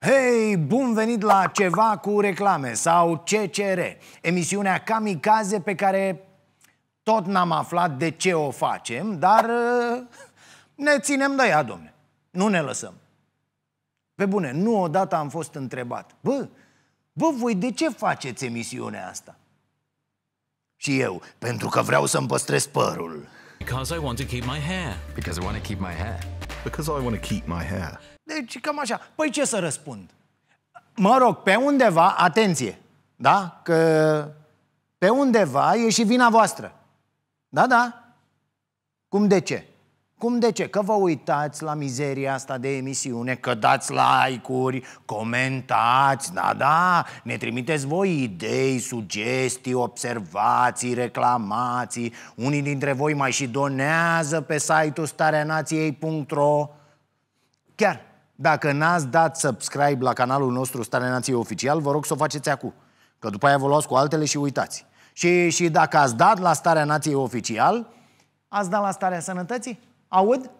Hei, bun venit la Ceva cu reclame sau CCR, emisiunea Kamikaze pe care tot n-am aflat de ce o facem, dar uh, ne ținem de ea, domne. Nu ne lăsăm. Pe bune, nu odată am fost întrebat. Bă, bă, voi de ce faceți emisiunea asta? Și eu, pentru că vreau să-mi păstrez părul. Because I want to keep my hair. Because I want to keep my hair. Because I want to keep my hair. Deci cam așa. Păi ce să răspund? Mă rog, pe undeva, atenție, da? Că pe undeva e și vina voastră. Da, da. Cum de ce? Cum de ce? Că vă uitați la mizeria asta de emisiune, că dați like-uri, comentați, da, da, ne trimiteți voi idei, sugestii, observații, reclamații. Unii dintre voi mai și donează pe site-ul stareanației.ro. Chiar, dacă n-ați dat subscribe la canalul nostru Starea Nației Oficial, vă rog să o faceți acum. Că după aia vă luați cu altele și uitați. Și, și dacă ați dat la Starea Nației Oficial, ați dat la Starea Sănătății? Aud?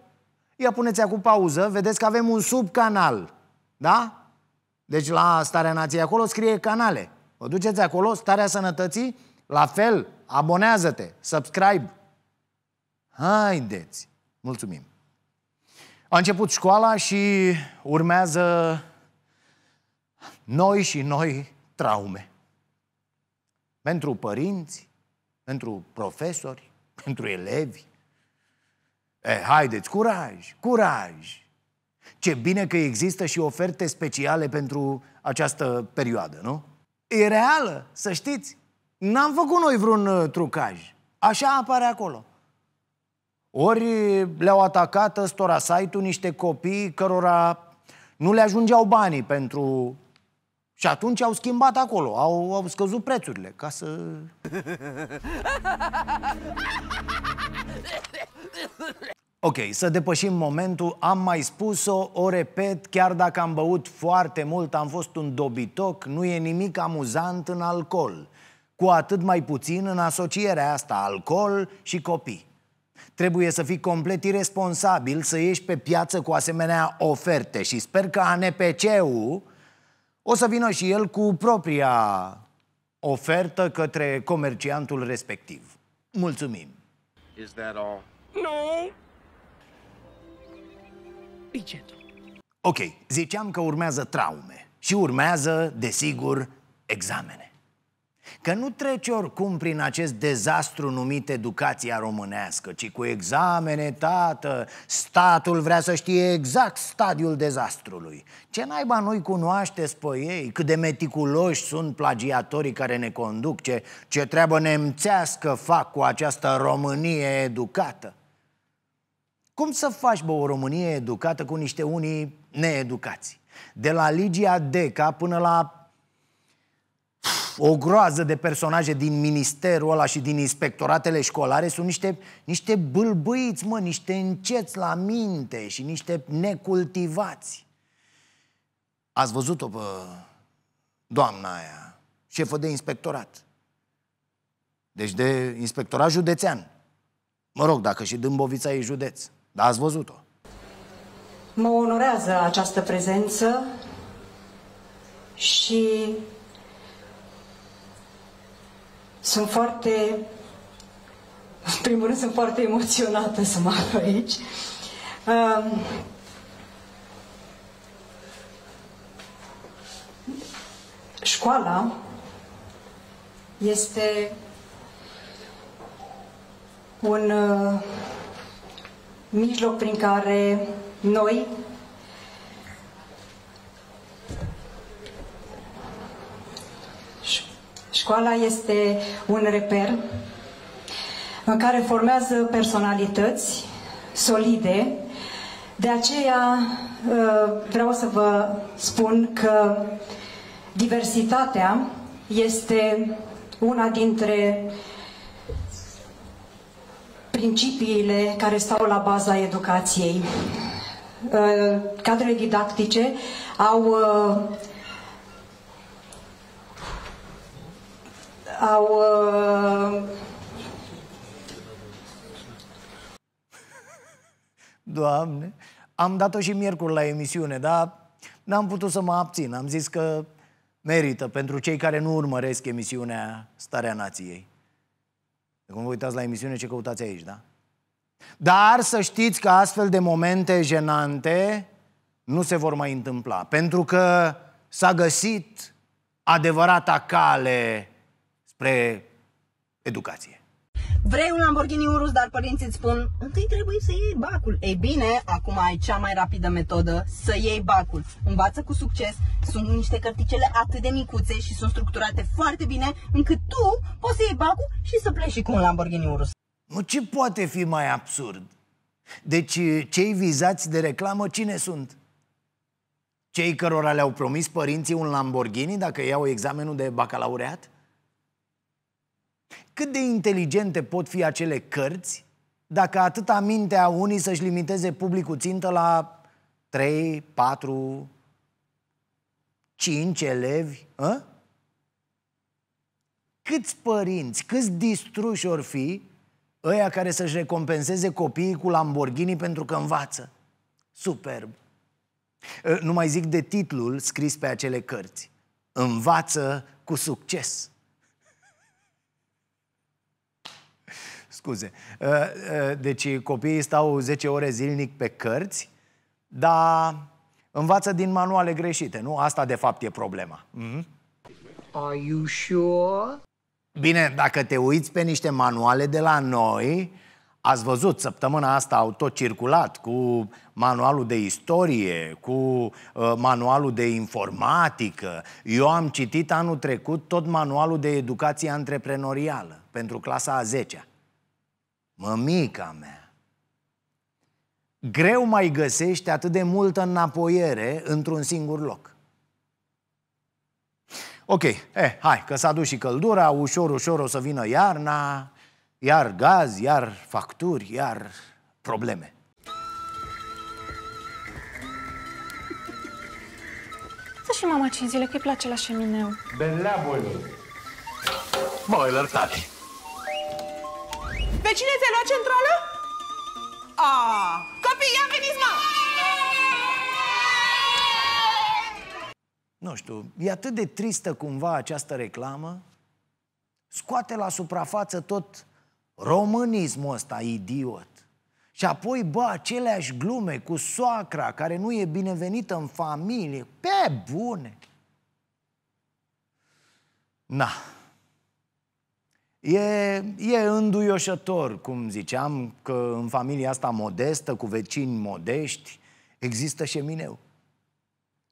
Ia puneți acum pauză, vedeți că avem un subcanal. Da? Deci la Starea Nației acolo scrie canale. Vă duceți acolo, Starea Sănătății, la fel, abonează-te, subscribe. Haideți! Mulțumim! A început școala și urmează noi și noi traume. Pentru părinți, pentru profesori, pentru elevi. E, haideți, curaj, curaj! Ce bine că există și oferte speciale pentru această perioadă, nu? E reală, să știți. N-am făcut noi vreun uh, trucaj. Așa apare acolo. Ori le-au atacat ăstora site-ul niște copii cărora nu le ajungeau banii pentru... Și atunci au schimbat acolo, au, au scăzut prețurile ca să... Ok, să depășim momentul, am mai spus-o, o repet, chiar dacă am băut foarte mult, am fost un dobitoc, nu e nimic amuzant în alcool. Cu atât mai puțin în asocierea asta, alcool și copii. Trebuie să fii complet irresponsabil să ieși pe piață cu asemenea oferte și sper că ANPC-ul o să vină și el cu propria ofertă către comerciantul respectiv. Mulțumim! Is that all? No! Be Ok, ziceam că urmează traume și urmează, desigur, examene. Că nu treci oricum prin acest dezastru numit educația românească, ci cu examene, tată, statul vrea să știe exact stadiul dezastrului. Ce naiba noi cunoașteți pe ei, cât de meticuloși sunt plagiatorii care ne conduc, ce, ce treabă nemțească fac cu această Românie educată. Cum să faci, bă, o Românie educată cu niște unii needucați? De la Ligia Deca până la o groază de personaje din ministerul ăla și din inspectoratele școlare sunt niște, niște bâlbâiți, mă, niște înceți la minte și niște necultivați. Ați văzut-o pe doamna aia, șefă de inspectorat. Deci de inspectorat județean. Mă rog, dacă și Dâmbovița e județ. Dar ați văzut-o. Mă onorează această prezență și sunt foarte... În primul rând, sunt foarte emoționată să mă aflu aici. Um, școala este un uh, mijloc prin care noi Școala este un reper în care formează personalități solide. De aceea uh, vreau să vă spun că diversitatea este una dintre principiile care stau la baza educației. Uh, cadrele didactice au uh, au... Uh, Doamne, am dat-o și miercuri la emisiune, dar n-am putut să mă abțin. Am zis că merită pentru cei care nu urmăresc emisiunea Starea Nației. De cum vă uitați la emisiune, ce căutați aici, da? Dar să știți că astfel de momente jenante nu se vor mai întâmpla, pentru că s-a găsit adevărata cale spre educație. Vrei un Lamborghini Urus, dar părinții îți spun, întâi trebuie să iei bacul. Ei bine, acum ai cea mai rapidă metodă să iei bacul. Învață cu succes, sunt niște cărticele atât de micuțe și sunt structurate foarte bine, încât tu poți să iei bacul și să pleci și cu un Lamborghini Urus. Nu, ce poate fi mai absurd? Deci cei vizați de reclamă cine sunt? Cei cărora le-au promis părinții un Lamborghini dacă iau examenul de bacalaureat? Cât de inteligente pot fi acele cărți dacă atâta mintea unii să-și limiteze publicul țintă la 3, 4, 5 elevi? A? Ă? Câți părinți, câți distruși or fi ăia care să-și recompenseze copiii cu Lamborghini pentru că învață? Superb! Ă, nu mai zic de titlul scris pe acele cărți. Învață cu succes! scuze. Uh, uh, deci copiii stau 10 ore zilnic pe cărți, dar învață din manuale greșite, nu? Asta de fapt e problema. Mm-hmm. Are you sure? Bine, dacă te uiți pe niște manuale de la noi, ați văzut, săptămâna asta au tot circulat cu manualul de istorie, cu uh, manualul de informatică. Eu am citit anul trecut tot manualul de educație antreprenorială pentru clasa a 10-a mămica mea, greu mai găsești atât de multă înapoiere într-un singur loc. Ok, eh, hai, că s-a dus și căldura, ușor, ușor o să vină iarna, iar gaz, iar facturi, iar probleme. Să și mama cinci zile, că-i place la șemineu. Belea, boilor. Boilor tale. Pe cine ți-ai luat centrală? A, copii, ia veniți, mă! Nu știu, e atât de tristă cumva această reclamă Scoate la suprafață tot românismul ăsta idiot Și apoi, bă, aceleași glume cu soacra care nu e binevenită în familie Pe bune! Na, E, e înduioșător, cum ziceam, că în familia asta modestă, cu vecini modești, există șemineu.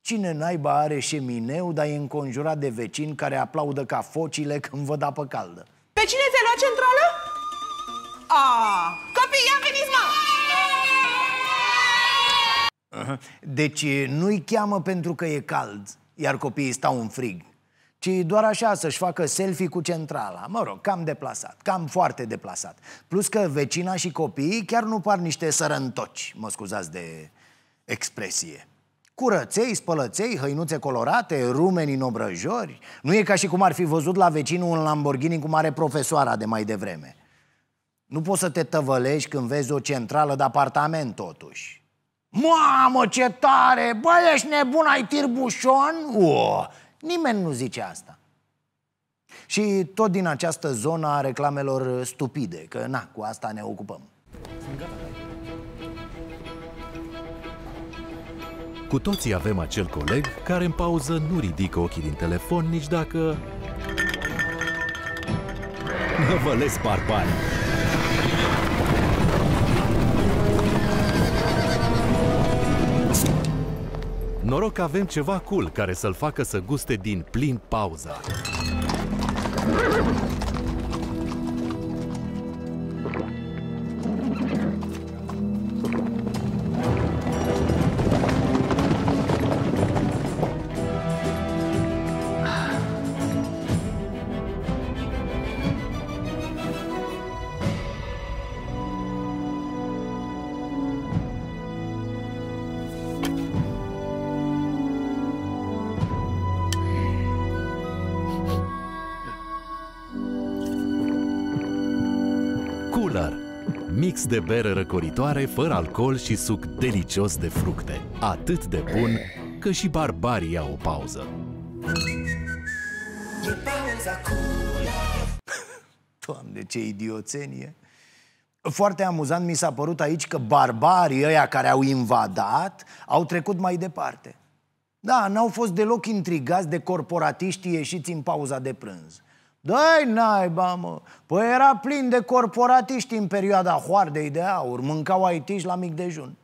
Cine naiba are șemineu, dar e înconjurat de vecini care aplaudă ca focile când văd apă caldă? Pe cine ți-ai luat centrală? A, copii, ia venit! mă! Deci nu-i cheamă pentru că e cald, iar copiii stau în frig ci doar așa să-și facă selfie cu centrala. Mă rog, cam deplasat, cam foarte deplasat. Plus că vecina și copiii chiar nu par niște sărăntoci, mă scuzați de expresie. Curăței, spălăței, hăinuțe colorate, rumeni în obrăjori. Nu e ca și cum ar fi văzut la vecinul un Lamborghini cu mare profesoara de mai devreme. Nu poți să te tăvălești când vezi o centrală de apartament, totuși. Mamă, ce tare! Bă, ești nebun, ai tirbușon? Uo, Nimeni nu zice asta. Și tot din această zonă a reclamelor stupide, că na, cu asta ne ocupăm. Cu toții avem acel coleg care în pauză nu ridică ochii din telefon nici dacă... Vă le spar bani. Noroc că avem ceva cool care să-l facă să guste din plin pauza. mix de bere răcoritoare, fără alcool și suc delicios de fructe. Atât de bun că și barbarii au o pauză. E pauza cu... Doamne, ce idioțenie! Foarte amuzant mi s-a părut aici că barbarii ăia care au invadat au trecut mai departe. Da, n-au fost deloc intrigați de corporatiștii ieșiți în pauza de prânz. Dai naiba, mă! Păi era plin de corporatiști în perioada hoardei de aur, mâncau aitiși la mic dejun.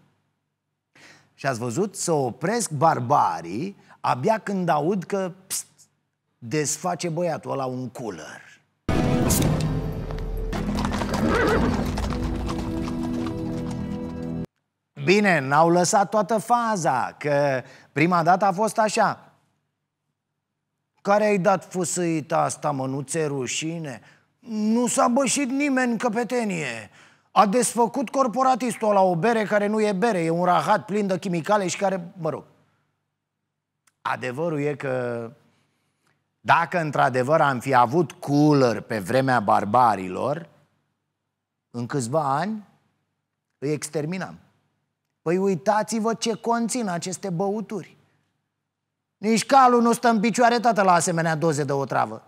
Și ați văzut, să opresc barbarii abia când aud că pst, desface băiatul ăla un cooler. Bine, n-au lăsat toată faza, că prima dată a fost așa. Care ai dat fusăita asta, mă, nu ți rușine? Nu s-a bășit nimeni în căpetenie. A desfăcut corporatistul la o bere care nu e bere, e un rahat plin de chimicale și care, mă rog. Adevărul e că dacă într-adevăr am fi avut cooler pe vremea barbarilor, în câțiva ani îi exterminam. Păi uitați-vă ce conțin aceste băuturi. Nici calul nu stă în picioare, tată, la asemenea doze de otravă.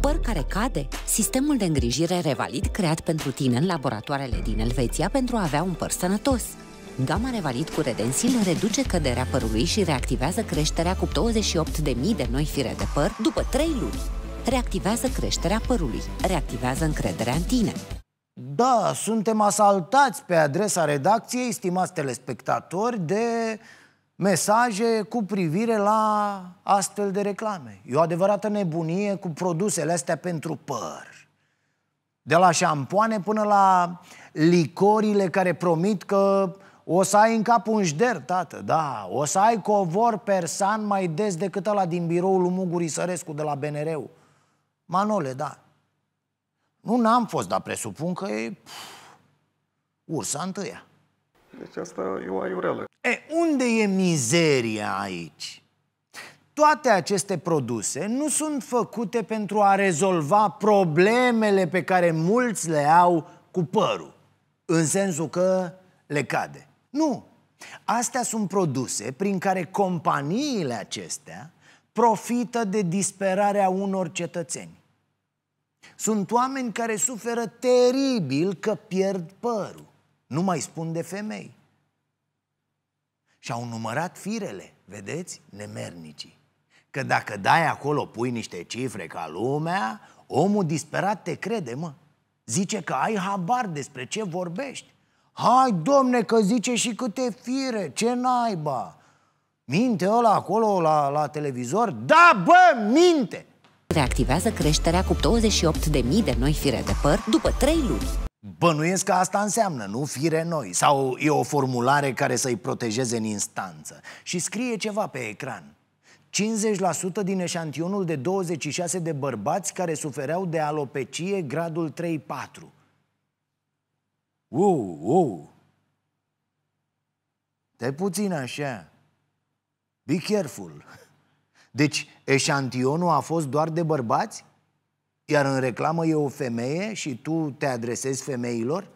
Păr care cade, sistemul de îngrijire Revalid creat pentru tine în laboratoarele din Elveția pentru a avea un păr sănătos. Gama Revalid cu Redensil reduce căderea părului și reactivează creșterea cu 28.000 de noi fire de păr după 3 luni. Reactivează creșterea părului, reactivează încrederea în tine. Da, suntem asaltați pe adresa redacției, stimați telespectatori, de mesaje cu privire la astfel de reclame. E o adevărată nebunie cu produsele astea pentru păr. De la șampoane până la licorile care promit că o să ai în cap un șder, tată, da. O să ai covor persan mai des decât ăla din biroul lui Muguri Sărescu de la bnr -ul. Manole, da. Nu n-am fost, dar presupun că e... Pf, ursa întâia. Deci asta e o aiurelă. E, unde e mizeria aici? Toate aceste produse nu sunt făcute pentru a rezolva problemele pe care mulți le au cu părul, în sensul că le cade. Nu. Astea sunt produse prin care companiile acestea profită de disperarea unor cetățeni. Sunt oameni care suferă teribil că pierd părul. Nu mai spun de femei. Și au numărat firele, vedeți? Nemernicii. Că dacă dai acolo, pui niște cifre ca lumea, omul disperat te crede, mă. Zice că ai habar despre ce vorbești. Hai, domne, că zice și câte fire, ce naiba! Minte ăla acolo la, la televizor? Da, bă, minte! Reactivează creșterea cu 28.000 de noi fire de păr după 3 luni. Bănuiesc că asta înseamnă, nu fire noi. Sau e o formulare care să-i protejeze în instanță. Și scrie ceva pe ecran. 50% din eșantionul de 26 de bărbați care sufereau de alopecie gradul 3-4. Uuu, uuu. Te puțin așa. Be careful. Deci, eșantionul a fost doar de bărbați? Iar în reclamă e o femeie și tu te adresezi femeilor?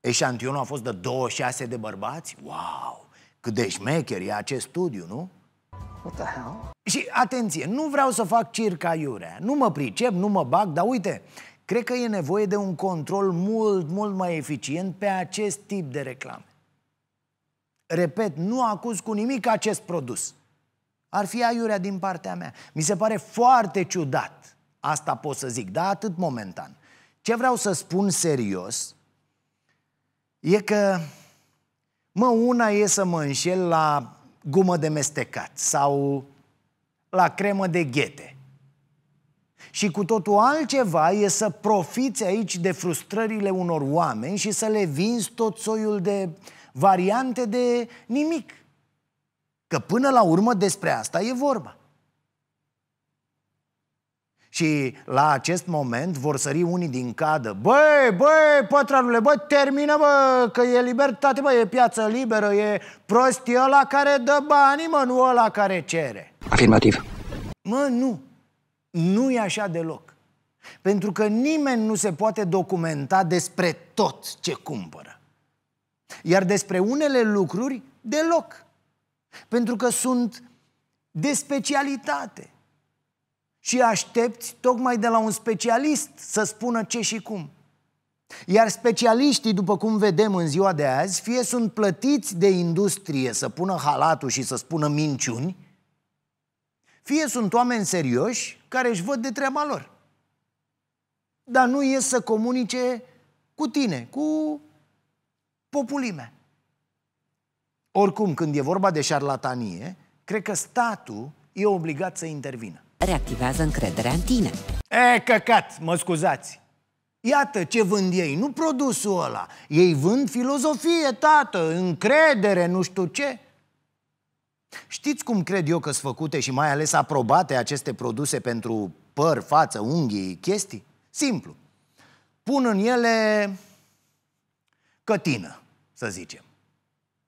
Eșantionul a fost de 26 de bărbați? Wow! Cât de șmecher e acest studiu, nu? What the hell? Și atenție, nu vreau să fac circa iurea. Nu mă pricep, nu mă bag, dar uite, cred că e nevoie de un control mult, mult mai eficient pe acest tip de reclame. Repet, nu acuz cu nimic acest produs. Ar fi aiurea din partea mea. Mi se pare foarte ciudat Asta pot să zic, dar atât momentan. Ce vreau să spun serios e că, mă, una e să mă înșel la gumă de mestecat sau la cremă de ghete. Și cu totul altceva e să profiți aici de frustrările unor oameni și să le vinzi tot soiul de variante de nimic. Că până la urmă despre asta e vorba. Și la acest moment vor sări unii din cadă Băi, băi, pătrarule, băi, termină, bă, că e libertate, bă, e piață liberă E prost e ăla care dă bani, mă, nu ăla care cere Afirmativ Mă, nu, nu e așa deloc Pentru că nimeni nu se poate documenta despre tot ce cumpără Iar despre unele lucruri, deloc Pentru că sunt de specialitate și aștepți tocmai de la un specialist să spună ce și cum. Iar specialiștii, după cum vedem în ziua de azi, fie sunt plătiți de industrie să pună halatul și să spună minciuni, fie sunt oameni serioși care își văd de treaba lor. Dar nu ies să comunice cu tine, cu populimea. Oricum, când e vorba de șarlatanie, cred că statul e obligat să intervină reactivează încrederea în tine. E, căcat, mă scuzați! Iată ce vând ei, nu produsul ăla. Ei vând filozofie, tată, încredere, nu știu ce. Știți cum cred eu că sunt făcute și mai ales aprobate aceste produse pentru păr, față, unghii, chestii? Simplu. Pun în ele cătină, să zicem.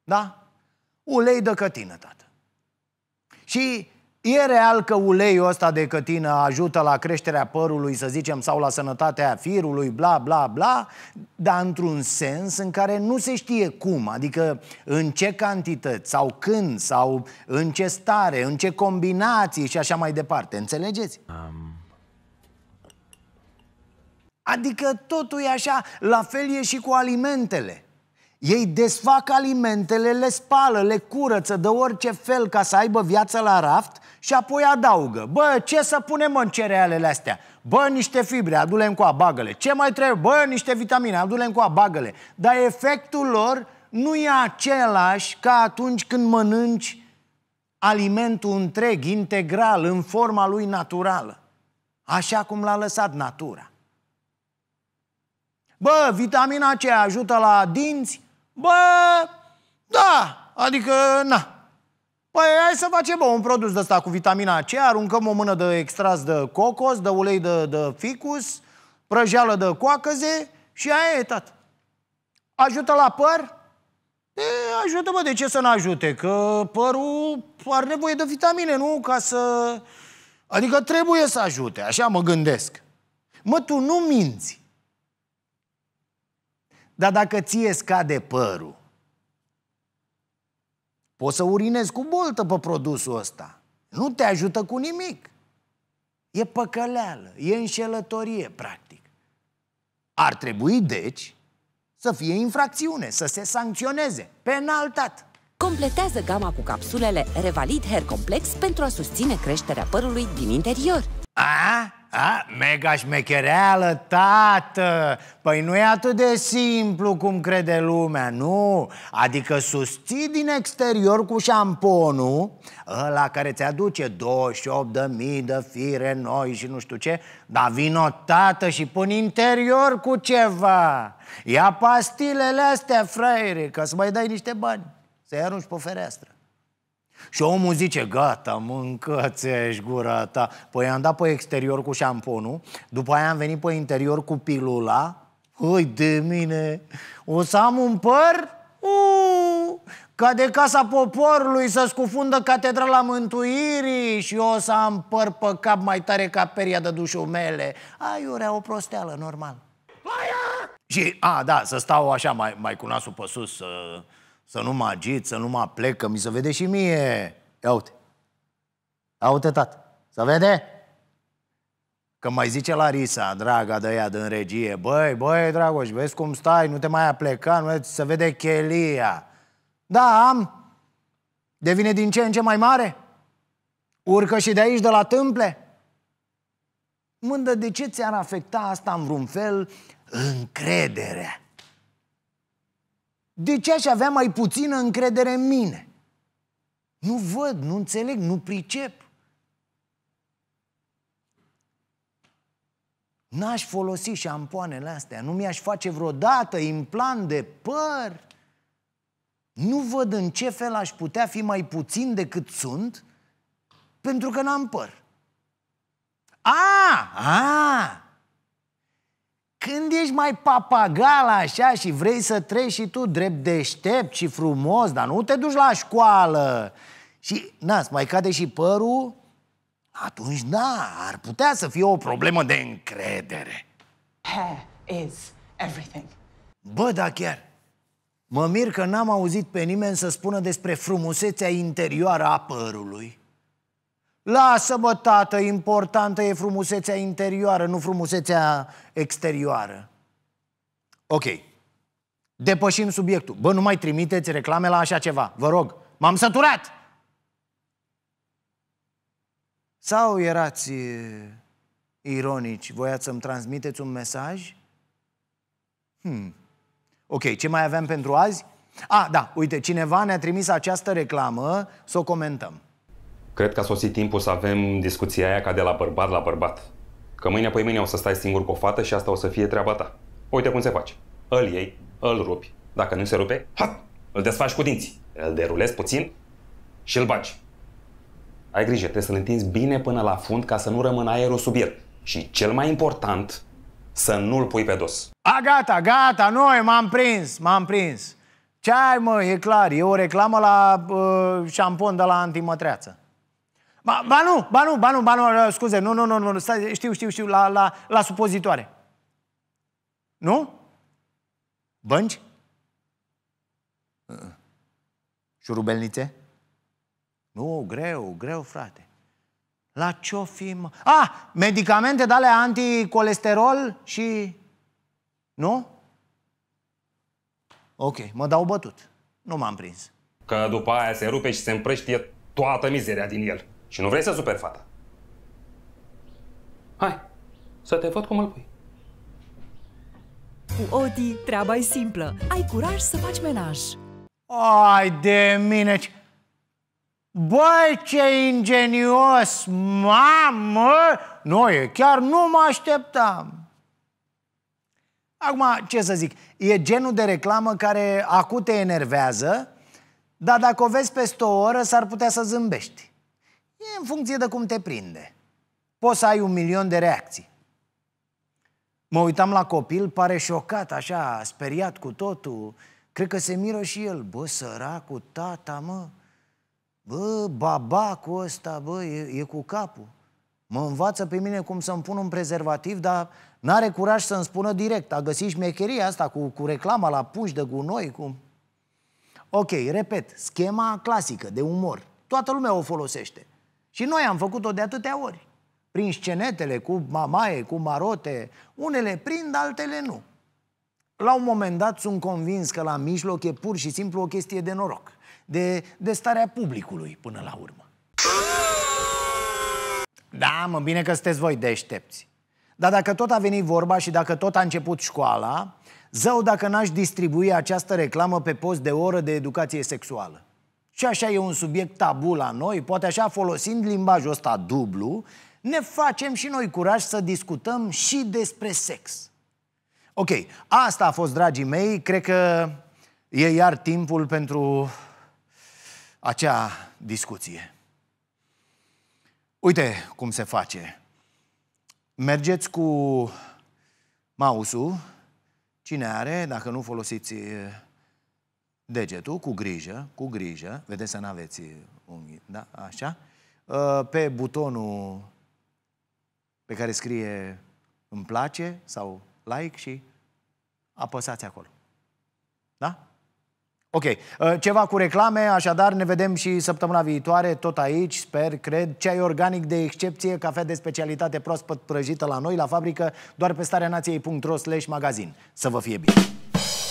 Da? Ulei de cătină, tată. Și E real că uleiul ăsta de cătină ajută la creșterea părului, să zicem, sau la sănătatea firului, bla, bla, bla, dar într-un sens în care nu se știe cum, adică în ce cantități, sau când, sau în ce stare, în ce combinații și așa mai departe. Înțelegeți? Um... Adică totul e așa, la fel e și cu alimentele. Ei desfac alimentele, le spală, le curăță de orice fel ca să aibă viață la raft și apoi adaugă. Bă, ce să punem în cerealele astea? Bă, niște fibre, adule cu abagăle. Ce mai trebuie? Bă, niște vitamine, adule cu abagăle. Dar efectul lor nu e același ca atunci când mănânci alimentul întreg, integral, în forma lui naturală. Așa cum l-a lăsat natura. Bă, vitamina C ajută la dinți, Bă, da, adică, na. Păi hai să facem bă, un produs de ăsta cu vitamina C, aruncăm o mână de extras de cocos, de ulei de, de ficus, prăjeală de coacăze și aia e, tată. Ajută la păr? E, ajută, bă, de ce să nu ajute? Că părul are nevoie de vitamine, nu? Ca să... Adică trebuie să ajute, așa mă gândesc. Mă, tu nu minți. Dar dacă ție scade părul, poți să urinezi cu boltă pe produsul ăsta. Nu te ajută cu nimic. E păcăleală, e înșelătorie, practic. Ar trebui, deci, să fie infracțiune, să se sancționeze, penaltat. Completează gama cu capsulele Revalid Hair Complex pentru a susține creșterea părului din interior. A? A, mega șmechereală, tată! Păi nu e atât de simplu cum crede lumea, nu? Adică susții din exterior cu șamponul Ăla care ți-aduce 28 de fire noi și nu știu ce Dar vino, tată, și pun interior cu ceva Ia pastilele astea, fraiere, ca să mai dai niște bani Să-i arunci pe fereastră și omul zice, gata, mâncați aș gura ta. Păi am dat pe exterior cu șamponul, după aia am venit pe interior cu pilula. Hăi de mine, o să am un păr? Uuu, ca de casa poporului să scufundă catedrala mântuirii și o să am păr pe cap mai tare ca peria de dușumele. Aiurea, o prosteală, normal. Aia! Și, a, da, să stau așa mai, mai cu nasul pe sus, să... Uh să nu mă agit, să nu mă plec, că mi se vede și mie. Ia uite. Ia uite, tată. Să vede? Că mai zice Larisa, draga de ea din regie, băi, băi, Dragoș, vezi cum stai, nu te mai apleca, nu se vede chelia. Da, am. Devine din ce în ce mai mare. Urcă și de aici, de la tâmple. Mândă, de ce ți-ar afecta asta în vreun fel încrederea? De ce aș avea mai puțină încredere în mine? Nu văd, nu înțeleg, nu pricep. N-aș folosi șampoanele astea, nu mi-aș face vreodată implant de păr. Nu văd în ce fel aș putea fi mai puțin decât sunt, pentru că n-am păr. A, a, când ești mai papagal așa și vrei să treci și tu drept deștept și frumos, dar nu te duci la școală și, na, mai cade și părul, atunci, da, ar putea să fie o problemă de încredere. Hair is everything. Bă, da chiar. Mă mir că n-am auzit pe nimeni să spună despre frumusețea interioară a părului. Lasă-mă, tată, importantă e frumusețea interioară, nu frumusețea exterioară. Ok. Depășim subiectul. Bă, nu mai trimiteți reclame la așa ceva. Vă rog, m-am săturat! Sau erați ironici, voiați să-mi transmiteți un mesaj? Hmm. Ok, ce mai avem pentru azi? A, ah, da, uite, cineva ne-a trimis această reclamă, să o comentăm. Cred că a sosit timpul să avem discuția aia ca de la bărbat la bărbat. Că mâine pe păi mâine o să stai singur cu o fată și asta o să fie treaba ta. Uite cum se face. Îl iei, îl rupi. Dacă nu se rupe, ha! Îl desfaci cu dinții. Îl derulezi puțin și îl bagi. Ai grijă, trebuie să-l întinzi bine până la fund ca să nu rămână aerul sub el. Și cel mai important, să nu-l pui pe dos. A, gata, gata, noi m-am prins, m-am prins. Ce ai, mă, e clar, e o reclamă la uh, șampon de la antimătreață. Ba, ba nu, ba nu, ba nu, ba nu, ă, scuze, nu, nu, nu, nu, stai, știu, știu, știu, la, la, la supozitoare. Nu? Bănci? Uh, uh. Șurubelnițe? Nu, greu, greu, frate. La ce-o fi, mă? Ah, medicamente de alea anticolesterol și... Nu? Ok, mă dau bătut. Nu m-am prins. Că după aia se rupe și se împrăștie toată mizeria din el. Și nu vrei să superi fata. Hai, să te văd cum îl pui. Cu Oti, treaba e simplă. Ai curaj să faci menaj. Ai de mine! Băi, ce ingenios! Mamă! Noi, chiar nu mă așteptam! Acum, ce să zic, e genul de reclamă care acute enervează, dar dacă o vezi peste o oră, s-ar putea să zâmbești. E în funcție de cum te prinde. Poți să ai un milion de reacții. Mă uitam la copil, pare șocat, așa, speriat cu totul. Cred că se miră și el. Bă, săracul, tata, mă. Bă, babacul ăsta, bă, e, e cu capul. Mă învață pe mine cum să-mi pun un prezervativ, dar n-are curaj să-mi spună direct. A găsit șmecheria asta cu, cu reclama la puși de gunoi, cum... Ok, repet, schema clasică de umor. Toată lumea o folosește. Și noi am făcut-o de atâtea ori. Prin scenetele, cu mamaie, cu marote, unele prind, altele nu. La un moment dat sunt convins că la mijloc e pur și simplu o chestie de noroc, de, de starea publicului până la urmă. Da, mă, bine că sunteți voi deștepți. Dar dacă tot a venit vorba și dacă tot a început școala, zău dacă n-aș distribui această reclamă pe post de oră de educație sexuală. Și așa e un subiect tabu la noi, poate așa folosind limbajul ăsta dublu, ne facem și noi curaj să discutăm și despre sex. Ok, asta a fost, dragii mei, cred că e iar timpul pentru acea discuție. Uite cum se face. Mergeți cu mouse-ul, cine are, dacă nu folosiți degetul cu grijă, cu grijă, vedeți să nu aveți unghii, da? Așa. Uh, pe butonul pe care scrie îmi place sau like și apăsați acolo. Da? Ok. Uh, ceva cu reclame, așadar ne vedem și săptămâna viitoare, tot aici, sper, cred. Ceai organic de excepție, cafea de specialitate proaspăt prăjită la noi, la fabrică, doar pe nației.ro slash magazin. Să vă fie bine!